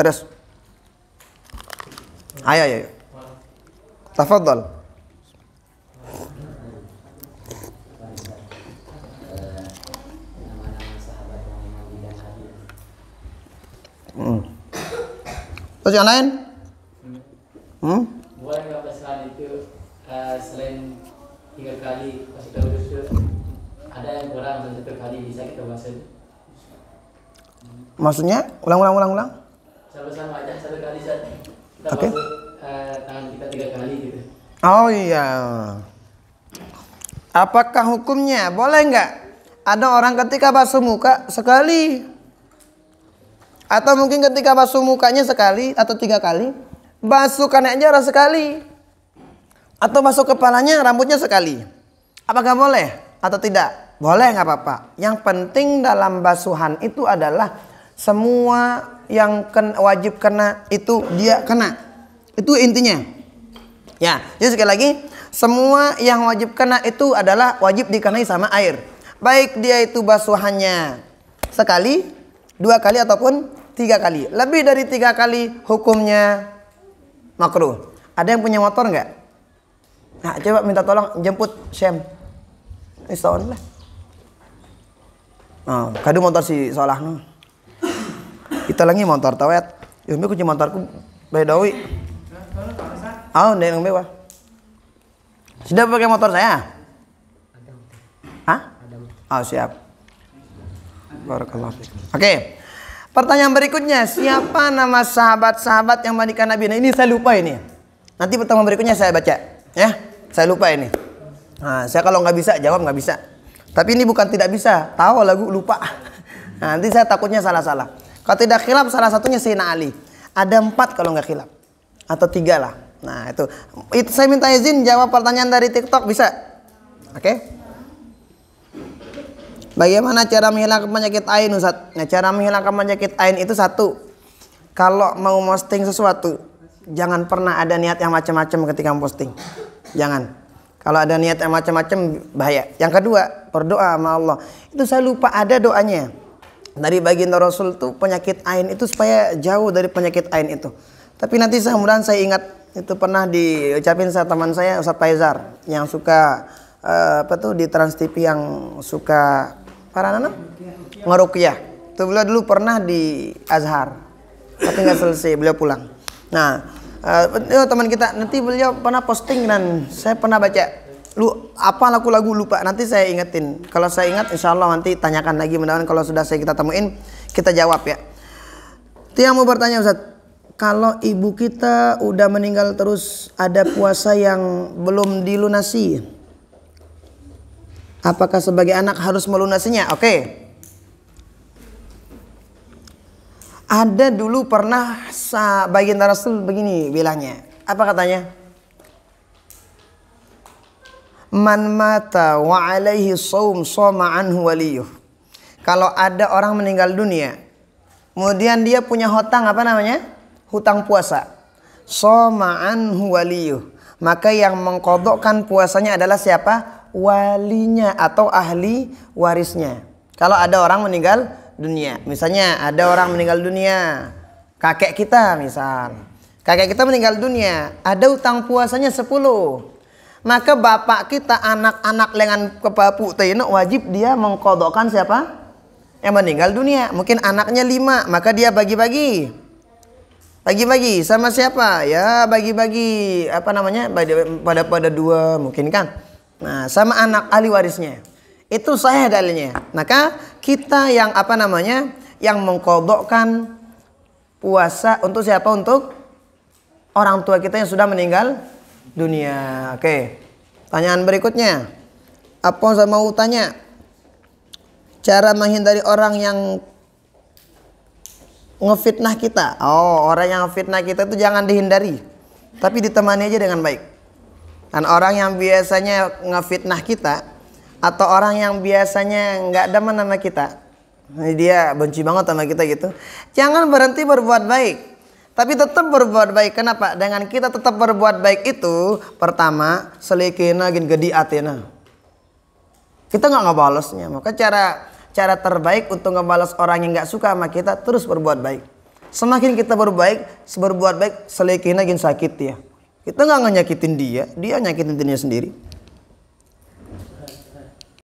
Terus. Ayo, ayo. Tafadhal. Hmm. Terus yang lain? Hmm? Buat kesalahan itu uh, selain tiga kali pas kita itu ada yang kurang dan satu kali bisa kita bahas. Maksudnya? Ulang ulang ulang ulang sama-sama aja satu kali saja. okay. uh, tangan kita tiga kali gitu. Oh iya. Apakah hukumnya? Boleh nggak? Ada orang ketika basuh muka sekali. Atau mungkin ketika basuh mukanya sekali atau tiga kali. Basuh kanannya orang sekali. Atau basuh kepalanya rambutnya sekali. Apakah boleh atau tidak? Boleh nggak apa-apa. Yang penting dalam basuhan itu adalah semua yang ken, wajib kena itu dia kena. Itu intinya. Ya, jadi sekali lagi semua yang wajib kena itu adalah wajib dikenai sama air. Baik dia itu basuhannya sekali, dua kali ataupun tiga kali. Lebih dari tiga kali hukumnya makruh. Ada yang punya motor nggak? Nah, coba minta tolong jemput Syam. Ini lah. Oh, kadu motor si Solah. Nah kita lagi motor tawet ya ilmu kunci motorku bae dawi ah udah yang mewah sudah pakai motor saya Hah? Oh siap. Barakallah. Oke. Okay. Pertanyaan berikutnya, siapa nama sahabat-sahabat yang mandikan Nabi? Nah, ini saya lupa ini. Nanti pertanyaan berikutnya saya baca, ya. Saya lupa ini. Nah, saya kalau nggak bisa jawab nggak bisa. Tapi ini bukan tidak bisa, tahu lagu lupa. Nah, nanti saya takutnya salah-salah. Kalau tidak khilaf salah satunya Sayyidina Ali. Ada empat kalau nggak khilaf. Atau tiga lah. Nah itu. itu saya minta izin jawab pertanyaan dari TikTok bisa? Oke? Okay? Bagaimana cara menghilangkan penyakit ain Ustaz? Nah, cara menghilangkan penyakit ain itu satu. Kalau mau posting sesuatu, jangan pernah ada niat yang macam-macam ketika posting. Jangan. Kalau ada niat yang macam-macam bahaya. Yang kedua, berdoa sama Allah. Itu saya lupa ada doanya dari baginda Rasul itu penyakit ain itu supaya jauh dari penyakit ain itu. Tapi nanti semudahan saya ingat itu pernah diucapin sama teman saya Ustaz Faizar yang suka uh, apa tuh di Trans TV yang suka para nana ngerukyah. Itu beliau dulu pernah di Azhar tapi nggak selesai beliau pulang. Nah, uh, teman kita nanti beliau pernah posting dan saya pernah baca lu apa lagu-lagu lupa nanti saya ingetin kalau saya ingat insya Allah nanti tanyakan lagi mudah kalau sudah saya kita temuin kita jawab ya itu yang mau bertanya Ustaz kalau ibu kita udah meninggal terus ada puasa yang belum dilunasi apakah sebagai anak harus melunasinya oke okay. ada dulu pernah bagian Rasul begini bilangnya apa katanya Man mata wa alaihi saum soma anhu waliyuh. Kalau ada orang meninggal dunia, kemudian dia punya hutang apa namanya? Hutang puasa. Soma anhu waliyuh. Maka yang mengkodokkan puasanya adalah siapa? Walinya atau ahli warisnya. Kalau ada orang meninggal dunia, misalnya ada orang meninggal dunia, kakek kita misal. Kakek kita meninggal dunia, ada utang puasanya sepuluh. Maka bapak kita anak-anak lengan kepapu tayna wajib dia mengkodokkan siapa? Yang meninggal dunia. Mungkin anaknya lima, maka dia bagi-bagi. Bagi-bagi sama siapa? Ya bagi-bagi apa namanya? Pada pada dua mungkin kan. Nah, sama anak ahli warisnya. Itu saya dalilnya. Maka kita yang apa namanya? yang mengkodokkan puasa untuk siapa? Untuk orang tua kita yang sudah meninggal dunia. Oke. Tanyaan berikutnya. Apa saya mau tanya? Cara menghindari orang yang ngefitnah kita. Oh, orang yang fitnah kita itu jangan dihindari. Tapi ditemani aja dengan baik. Dan orang yang biasanya ngefitnah kita atau orang yang biasanya nggak demen sama kita, dia benci banget sama kita gitu. Jangan berhenti berbuat baik. Tapi tetap berbuat baik. Kenapa? Dengan kita tetap berbuat baik itu, pertama, selikina gin gedi atina. Kita nggak ngebalesnya. Maka cara cara terbaik untuk ngebalas orang yang nggak suka sama kita terus berbuat baik. Semakin kita berbaik, berbuat baik, selikina gin sakit ya. Kita nggak nyakitin dia, dia nyakitin dirinya sendiri.